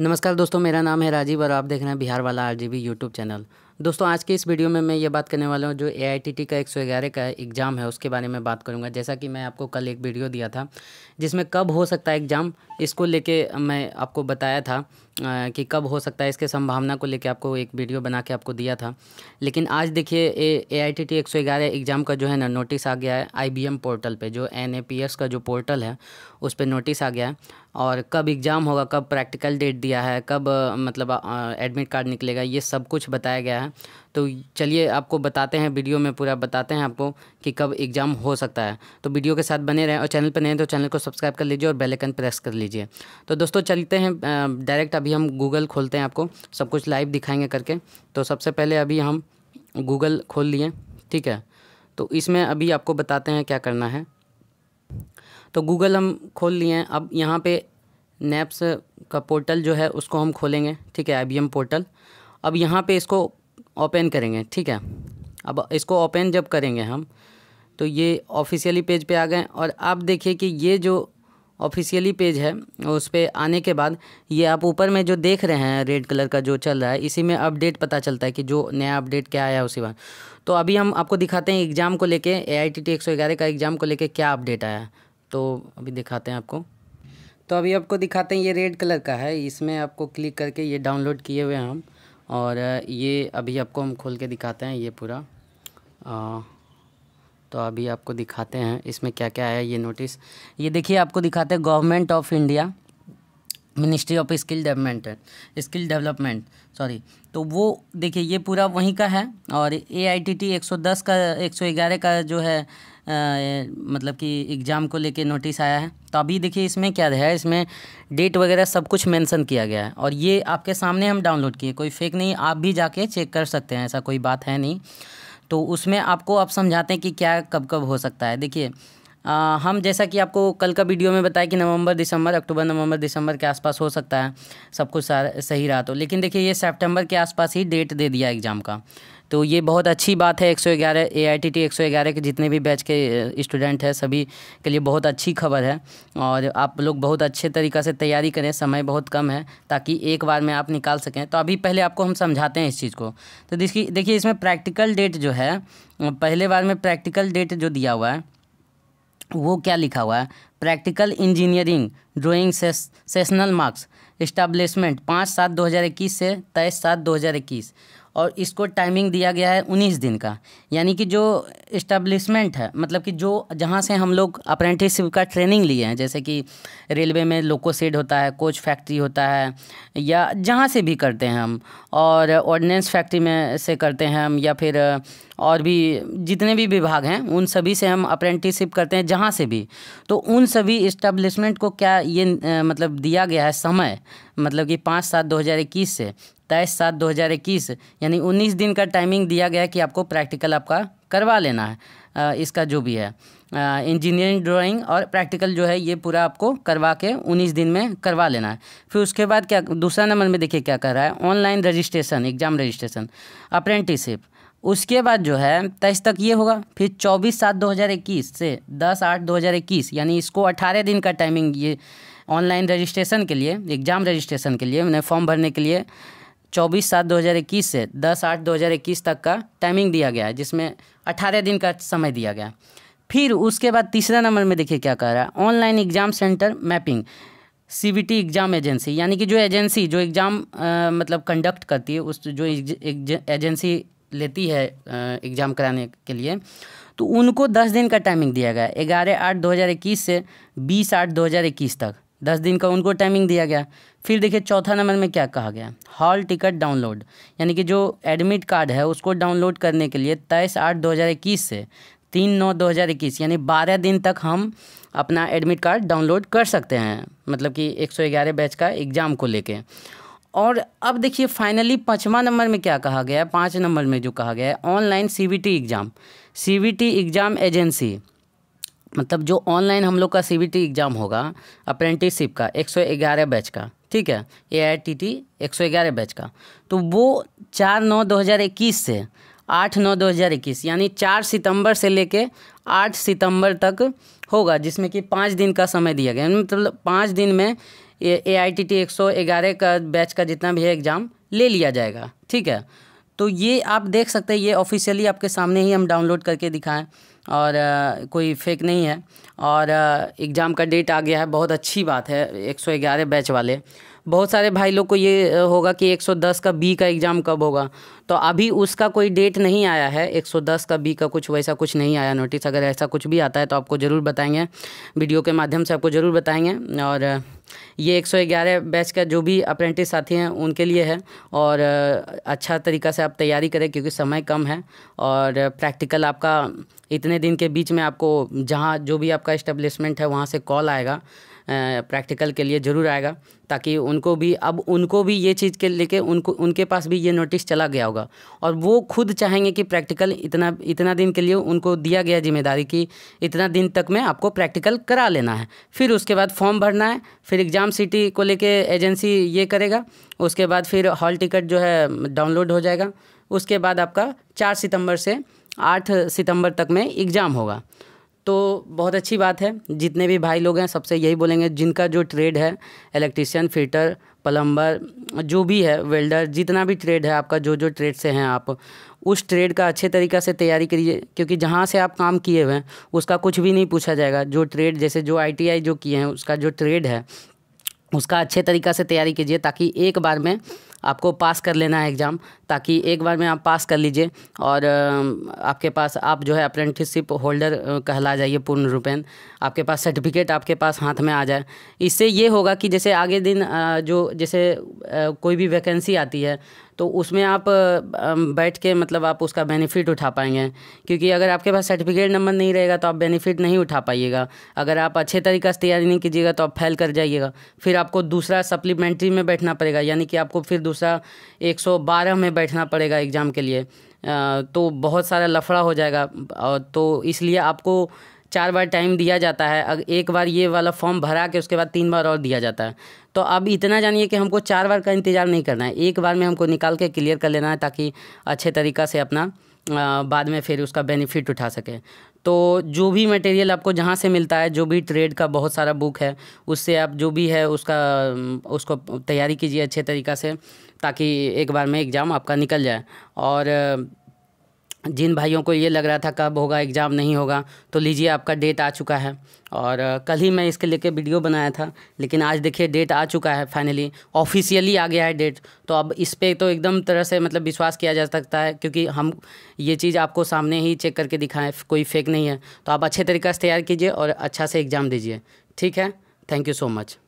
नमस्कार दोस्तों मेरा नाम है राजीव और आप देख रहे हैं बिहार वाला आर जी यूट्यूब चैनल दोस्तों आज के इस वीडियो में मैं ये बात करने वाला हूँ जो ए का एक का एग्ज़ाम है उसके बारे में बात करूँगा जैसा कि मैं आपको कल एक वीडियो दिया था जिसमें कब हो सकता है एग्ज़ाम इसको लेके मैं आपको बताया था कि कब हो सकता है इसके संभावना को लेके आपको एक वीडियो बना के आपको दिया था लेकिन आज देखिए A I T T exam का जो है ना नोटिस आ गया है आई पोर्टल पर जो एन का जो पोर्टल है उस पर नोटिस आ गया है और कब एग्ज़ाम होगा कब प्रैक्टिकल डेट दिया है कब मतलब एडमिट कार्ड निकलेगा ये सब कुछ बताया गया है तो चलिए आपको बताते हैं वीडियो में पूरा बताते हैं आपको कि कब एग्ज़ाम हो सकता है तो वीडियो के साथ बने रहें और चैनल पर नहीं तो चैनल को सब्सक्राइब कर लीजिए और बेलाइकन प्रेस कर लीजिए तो दोस्तों चलते हैं डायरेक्ट अभी हम गूगल खोलते हैं आपको सब कुछ लाइव दिखाएँगे करके तो सबसे पहले अभी हम गूगल खोल लिए ठीक है तो इसमें अभी आपको बताते हैं क्या करना है तो गूगल हम खोल लिए हैं अब यहाँ पे नैप्स का पोर्टल जो है उसको हम खोलेंगे ठीक है आई पोर्टल अब यहाँ पे इसको ओपन करेंगे ठीक है अब इसको ओपन जब करेंगे हम तो ये ऑफिशियली पेज पे आ गए और आप देखिए कि ये जो ऑफिशियली पेज है उस पर आने के बाद ये आप ऊपर में जो देख रहे हैं रेड कलर का जो चल रहा है इसी में अपडेट पता चलता है कि जो नया अपडेट क्या आया उसी बार तो अभी हम आपको दिखाते हैं एग्ज़ाम को लेके ए आई टी टी एक सौ ग्यारह का एग्ज़ाम को लेके क्या अपडेट आया तो अभी दिखाते हैं आपको तो अभी आपको दिखाते हैं ये रेड कलर का है इसमें आपको क्लिक करके ये डाउनलोड किए हुए हैं हम और ये अभी आपको हम खोल के दिखाते हैं ये पूरा आ, तो अभी आपको दिखाते हैं इसमें क्या क्या है ये नोटिस ये देखिए आपको दिखाते हैं government of India ministry of skill development है स्किल डेवलपमेंट सॉरी तो वो देखिए ये पूरा वहीं का है और ए आई टी टी एक सौ दस का एक सौ ग्यारह का जो है आ, मतलब कि एग्ज़ाम को लेके नोटिस आया है तो अभी देखिए इसमें क्या है इसमें डेट वगैरह सब कुछ मेंशन किया गया है और ये आपके सामने हम डाउनलोड किए कोई फेक नहीं आप भी जाके चेक कर सकते हैं ऐसा कोई बात है नहीं तो उसमें आपको आप समझाते हैं कि क्या कब कब हो सकता है देखिए आ, हम जैसा कि आपको कल का वीडियो में बताया कि नवंबर दिसंबर अक्टूबर नवंबर दिसंबर के आसपास हो सकता है सब कुछ सही रहा तो लेकिन देखिए ये सितंबर के आसपास ही डेट दे दिया एग्ज़ाम का तो ये बहुत अच्छी बात है 111 एआईटीटी 111 के जितने भी बैच के स्टूडेंट हैं सभी के लिए बहुत अच्छी खबर है और आप लोग बहुत अच्छे तरीक़ा से तैयारी करें समय बहुत कम है ताकि एक बार में आप निकाल सकें तो अभी पहले आपको हम समझाते हैं इस चीज़ को तो देखिए देखिए इसमें प्रैक्टिकल डेट जो है पहले बार में प्रैक्टिकल डेट जो दिया हुआ है वो क्या लिखा हुआ है practical engineering drawing sessional marks establishment पाँच सात दो हज़ार इक्कीस से तेईस सात दो हज़ार इक्कीस और इसको टाइमिंग दिया गया है उन्नीस दिन का यानी कि जो इस्टेब्लिशमेंट है मतलब कि जो जहाँ से हम लोग अप्रेंटिसशिप का ट्रेनिंग लिए हैं जैसे कि रेलवे में लोको सेड होता है कोच फैक्ट्री होता है या जहाँ से भी करते हैं हम और ऑर्डिनेंस फैक्ट्री में से करते हैं हम या फिर और भी जितने भी विभाग हैं उन सभी से हम अप्रेंटिसशिप करते हैं जहाँ से भी तो उन सभी इस्टेब्लिशमेंट को क्या ये मतलब दिया गया है समय मतलब कि पाँच सात दो हज़ार इक्कीस से तेईस सात दो हज़ार इक्कीस यानी उन्नीस दिन का टाइमिंग दिया गया कि आपको प्रैक्टिकल आपका करवा लेना है इसका जो भी है इंजीनियरिंग ड्राइंग और प्रैक्टिकल जो है ये पूरा आपको करवा के उन्नीस दिन में करवा लेना है फिर उसके बाद क्या दूसरा नंबर में देखिए क्या कर रहा है online registration exam registration apprenticeship उसके बाद जो है तेईस तक ये होगा फिर चौबीस सात दो हज़ार इक्कीस से दस आठ दो हज़ार इक्कीस यानी इसको अठारह दिन का टाइमिंग ये ऑनलाइन रजिस्ट्रेशन के लिए एग्ज़ाम रजिस्ट्रेशन के लिए मैंने फॉर्म भरने के लिए चौबीस सात 2021 से दस आठ 2021 तक का टाइमिंग दिया गया है जिसमें अठारह दिन का समय दिया गया फिर उसके बाद तीसरा नंबर में देखिए क्या कह रहा है online exam centre mapping C B T exam agency यानी कि जो एजेंसी जो एग्ज़ाम मतलब कंडक्ट करती है उस जो एजेंसी लेती है एग्ज़ाम कराने के लिए तो उनको दस दिन का टाइमिंग दिया गया है ग्यारह आठ दो हज़ार इक्कीस से बीस आठ दो हज़ार इक्कीस तक दस दिन का उनको टाइमिंग दिया गया फिर देखिए चौथा नंबर में क्या कहा गया हॉल टिकट डाउनलोड यानी कि जो एडमिट कार्ड है उसको डाउनलोड करने के लिए तेईस आठ दो हज़ार इक्कीस से तीन नौ दो हज़ार इक्कीस यानी बारह दिन तक हम अपना एडमिट कार्ड डाउनलोड कर सकते हैं मतलब कि एक सौ ग्यारह बैच का एग्ज़ाम को लेके और अब देखिए फाइनली पाँचवा नंबर में क्या कहा गया है पाँच नंबर में जो कहा गया है online C B T exam C B T exam agency मतलब जो ऑनलाइन हम लोग का सी एग्ज़ाम होगा अप्रेंटिसशिप का 111 बैच का ठीक है ए आई टी टी एक सौ ग्यारह बैच का तो वो चार नौ दो हज़ार इक्कीस से आठ नौ दो हज़ार इक्कीस यानी चार सितंबर से लेके आठ सितंबर तक होगा जिसमें कि पाँच दिन का समय दिया गया मतलब पाँच दिन में ए आई टी टी एक सौ ग्यारह का बैच का जितना भी है एग्ज़ाम ले लिया जाएगा ठीक है तो ये आप देख सकते हैं ये ऑफिशियली आपके सामने ही हम डाउनलोड करके दिखाएं और आ, कोई फेक नहीं है और एग्ज़ाम का डेट आ गया है बहुत अच्छी बात है 111 बैच वाले बहुत सारे भाई लोग को ये होगा कि 110 का बी का एग्ज़ाम कब होगा तो अभी उसका कोई डेट नहीं आया है 110 का बी का कुछ वैसा कुछ नहीं आया नोटिस अगर ऐसा कुछ भी आता है तो आपको ज़रूर बताएंगे वीडियो के माध्यम से आपको ज़रूर बताएंगे और ये 111 बैच का जो भी अप्रेंटिस साथी हैं उनके लिए है और अच्छा तरीका से आप तैयारी करें क्योंकि समय कम है और प्रैक्टिकल आपका इतने दिन के बीच में आपको जहाँ जो भी आपका इस्टेब्लिशमेंट है वहाँ से कॉल आएगा प्रैक्टिकल के लिए ज़रूर आएगा ताकि उनको भी अब उनको भी ये चीज़ के लेके उनको उनके पास भी ये नोटिस चला गया होगा और वो खुद चाहेंगे कि प्रैक्टिकल इतना इतना दिन के लिए उनको दिया गया जिम्मेदारी कि इतना दिन तक में आपको प्रैक्टिकल करा लेना है फिर उसके बाद फॉर्म भरना है फिर एग्ज़ाम सिटी को लेके एजेंसी ये करेगा उसके बाद फिर हॉल टिकट जो है डाउनलोड हो जाएगा उसके बाद आपका चार सितंबर से आठ सितंबर तक में एग्ज़ाम होगा तो बहुत अच्छी बात है जितने भी भाई लोग हैं सबसे यही बोलेंगे जिनका जो ट्रेड है इलेक्ट्रीशियन फिल्टर प्लम्बर जो भी है वेल्डर जितना भी ट्रेड है आपका जो जो ट्रेड से हैं आप उस ट्रेड का अच्छे तरीक़े से तैयारी करिए क्योंकि जहाँ से आप काम किए हुए हैं उसका कुछ भी नहीं पूछा जाएगा जो ट्रेड जैसे जो आईटीआई जो किए हैं उसका जो ट्रेड है उसका अच्छे तरीक़ा से तैयारी कीजिए ताकि एक बार में आपको पास कर लेना है एग्ज़ाम ताकि एक बार में आप पास कर लीजिए और आपके पास आप जो है अप्रेंटिसशिप होल्डर कहला जाइए पूर्ण रूपेण आपके पास सर्टिफिकेट आपके पास हाथ में आ जाए इससे ये होगा कि जैसे आगे दिन जो जैसे कोई भी वैकेंसी आती है तो उसमें आप बैठ के मतलब आप उसका बेनिफिट उठा पाएंगे क्योंकि अगर आपके पास सर्टिफिकेट नंबर नहीं रहेगा तो आप बेनिफिट नहीं उठा पाइएगा अगर आप अच्छे तरीके से तैयारी नहीं कीजिएगा तो आप फेल कर जाइएगा फिर आपको दूसरा सप्लीमेंट्री में बैठना पड़ेगा यानी कि आपको फिर दूसरा 112 में बैठना पड़ेगा एग्ज़ाम के लिए तो बहुत सारा लफड़ा हो जाएगा तो इसलिए आपको चार बार टाइम दिया जाता है अगर एक बार ये वाला फॉर्म भरा के उसके बाद तीन बार और दिया जाता है तो अब इतना जानिए कि हमको चार बार का इंतज़ार नहीं करना है एक बार में हमको निकाल के क्लियर कर लेना है ताकि अच्छे तरीक़ा से अपना बाद में फिर उसका बेनिफिट उठा सकें तो जो भी मटेरियल आपको जहाँ से मिलता है जो भी ट्रेड का बहुत सारा बुक है उससे आप जो भी है उसका उसको तैयारी कीजिए अच्छे तरीक़ा से ताकि एक बार में एग्ज़ाम आपका निकल जाए और जिन भाइयों को ये लग रहा था कब होगा एग्ज़ाम नहीं होगा तो लीजिए आपका डेट आ चुका है और कल ही मैं इसके लेके वीडियो बनाया था लेकिन आज देखिए डेट आ चुका है फाइनली ऑफिशियली आ गया है डेट तो अब इस पर तो एकदम तरह से मतलब विश्वास किया जा सकता है क्योंकि हम ये चीज़ आपको सामने ही चेक करके दिखाएँ कोई फेक नहीं है तो आप अच्छे तरीके से तैयार कीजिए और अच्छा से एग्ज़ाम दीजिए ठीक है थैंक यू सो मच